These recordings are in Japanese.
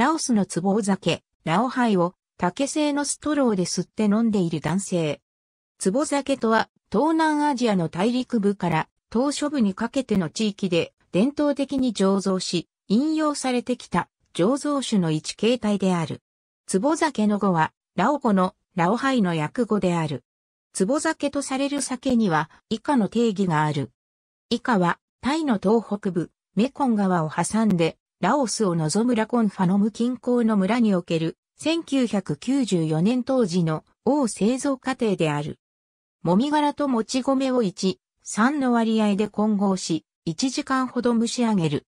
ラオスの壺お酒、ラオハイを竹製のストローで吸って飲んでいる男性。壺酒とは、東南アジアの大陸部から島初部にかけての地域で伝統的に醸造し、引用されてきた醸造酒の一形態である。壺酒の語は、ラオ語のラオハイの訳語である。壺酒とされる酒には以下の定義がある。以下は、タイの東北部、メコン川を挟んでラオスを望むラコンファノム近郊の村における1994年当時の王製造過程である。もみ殻ともち米を1、3の割合で混合し、1時間ほど蒸し上げる。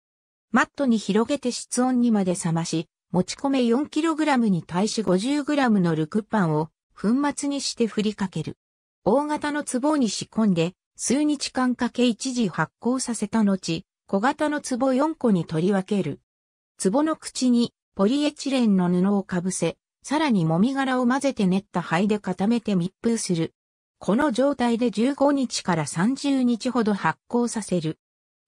マットに広げて室温にまで冷まし、もち米 4kg に対し 50g のルクパンを粉末にして振りかける。大型の壺に仕込んで、数日間かけ一時発酵させた後、小型の壺4個に取り分ける。壺の口にポリエチレンの布をかぶせ、さらにもみ殻を混ぜて練った灰で固めて密封する。この状態で15日から30日ほど発酵させる。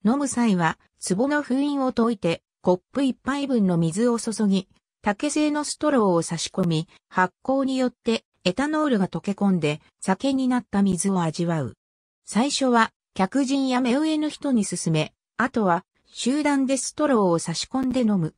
飲む際は、壺の封印を解いて、コップ1杯分の水を注ぎ、竹製のストローを差し込み、発酵によってエタノールが溶け込んで酒になった水を味わう。最初は客人や目上の人に勧め、あとは、集団でストローを差し込んで飲む。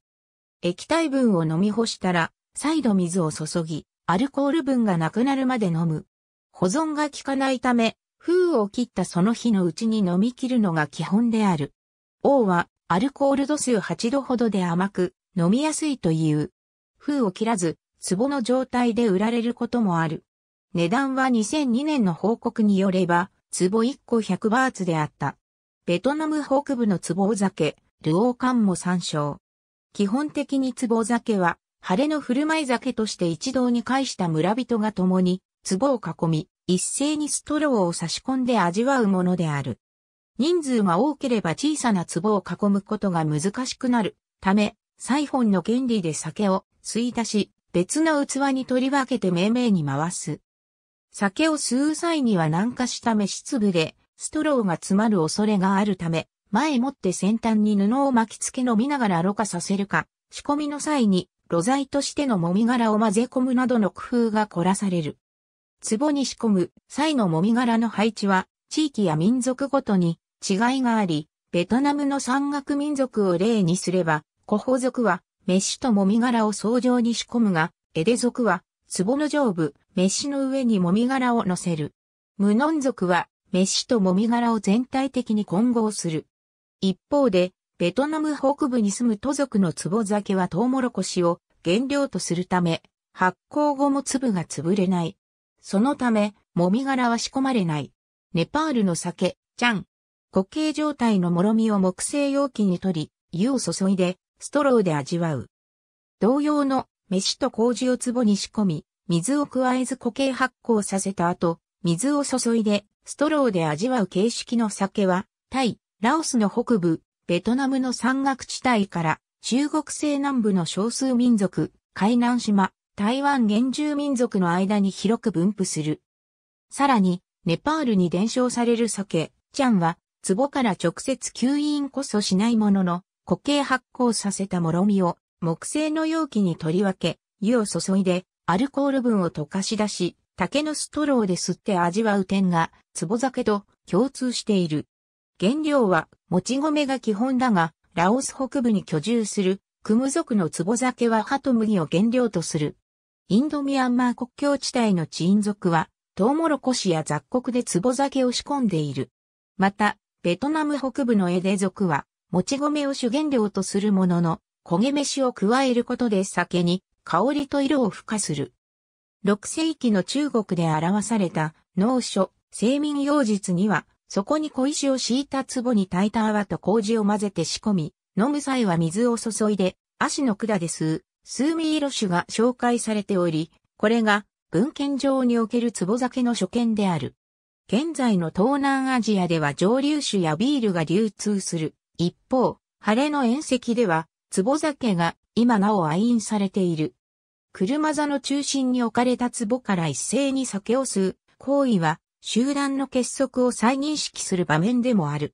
液体分を飲み干したら、再度水を注ぎ、アルコール分がなくなるまで飲む。保存が効かないため、封を切ったその日のうちに飲み切るのが基本である。王は、アルコール度数8度ほどで甘く、飲みやすいという。封を切らず、壺の状態で売られることもある。値段は2002年の報告によれば、壺1個100バーツであった。ベトナム北部の壺酒、ルオーカンも参照。基本的に壺酒は、晴れの振る舞い酒として一堂に会した村人が共に、壺を囲み、一斉にストローを差し込んで味わうものである。人数が多ければ小さな壺を囲むことが難しくなるため、サイフォンの原理で酒を吸い出し、別の器に取り分けて命名に回す。酒を吸う際には軟化した飯粒でストローが詰まる恐れがあるため、前もって先端に布を巻き付け飲みながらろ過させるか、仕込みの際に、露材としてのもみ殻を混ぜ込むなどの工夫が凝らされる。壺に仕込む際のもみ殻の配置は、地域や民族ごとに違いがあり、ベトナムの山岳民族を例にすれば、古宝族は、メッシュともみ殻を層状に仕込むが、エデ族は、壺の上部、メッシュの上にもみ殻を乗せる。無ノン族は、飯ともみ殻を全体的に混合する。一方で、ベトナム北部に住む都族の壺酒はトウモロコシを原料とするため、発酵後も粒が潰れない。そのため、もみ殻は仕込まれない。ネパールの酒、チャン。固形状態のもろみを木製容器に取り、湯を注いで、ストローで味わう。同様の飯と麹を壺に仕込み、水を加えず固形発酵させた後、水を注いでストローで味わう形式の酒は、タイ、ラオスの北部、ベトナムの山岳地帯から、中国西南部の少数民族、海南島、台湾原住民族の間に広く分布する。さらに、ネパールに伝承される酒、チャンは、壺から直接吸引こそしないものの、固形発酵させたもろみを、木製の容器に取り分け、湯を注いで、アルコール分を溶かし出し、竹のストローで吸って味わう点が、壺酒と共通している。原料は、もち米が基本だが、ラオス北部に居住する、クム族の壺酒はハト麦を原料とする。インドミャンマー国境地帯のチン族は、トウモロコシや雑穀で壺酒を仕込んでいる。また、ベトナム北部のエデ族は、もち米を主原料とするものの、焦げ飯を加えることで酒に香りと色を付加する。6世紀の中国で表された農書、清民用術には、そこに小石を敷いた壺に炊いた泡と麹を混ぜて仕込み、飲む際は水を注いで、足の管で吸う、数ミーロ種が紹介されており、これが文献上における壺酒の所見である。現在の東南アジアでは蒸留酒やビールが流通する。一方、晴れの宴席では、壺酒が今なお愛飲されている。車座の中心に置かれた壺から一斉に酒を吸う行為は集団の結束を再認識する場面でもある。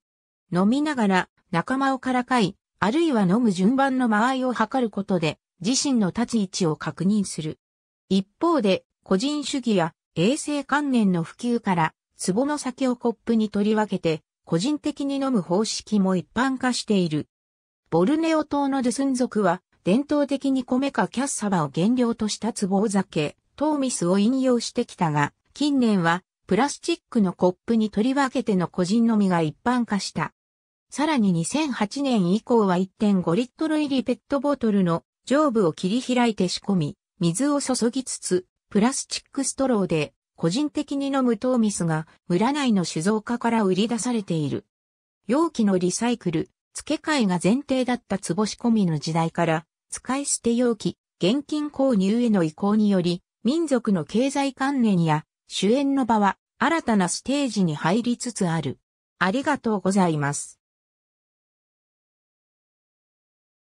飲みながら仲間をからかい、あるいは飲む順番の間合いを測ることで自身の立ち位置を確認する。一方で個人主義や衛生観念の普及から壺の酒をコップに取り分けて個人的に飲む方式も一般化している。ボルネオ島のドゥスン族は伝統的に米かキャッサバを原料とした壺お酒、トーミスを引用してきたが、近年はプラスチックのコップに取り分けての個人のみが一般化した。さらに2008年以降は1.5リットル入りペットボトルの上部を切り開いて仕込み、水を注ぎつつ、プラスチックストローで個人的に飲むトーミスが村内の酒造家から売り出されている。容器のリサイクル、付け替えが前提だった壺仕込みの時代から、使い捨て容器、現金購入への移行により、民族の経済観念や主演の場は新たなステージに入りつつある。ありがとうございます。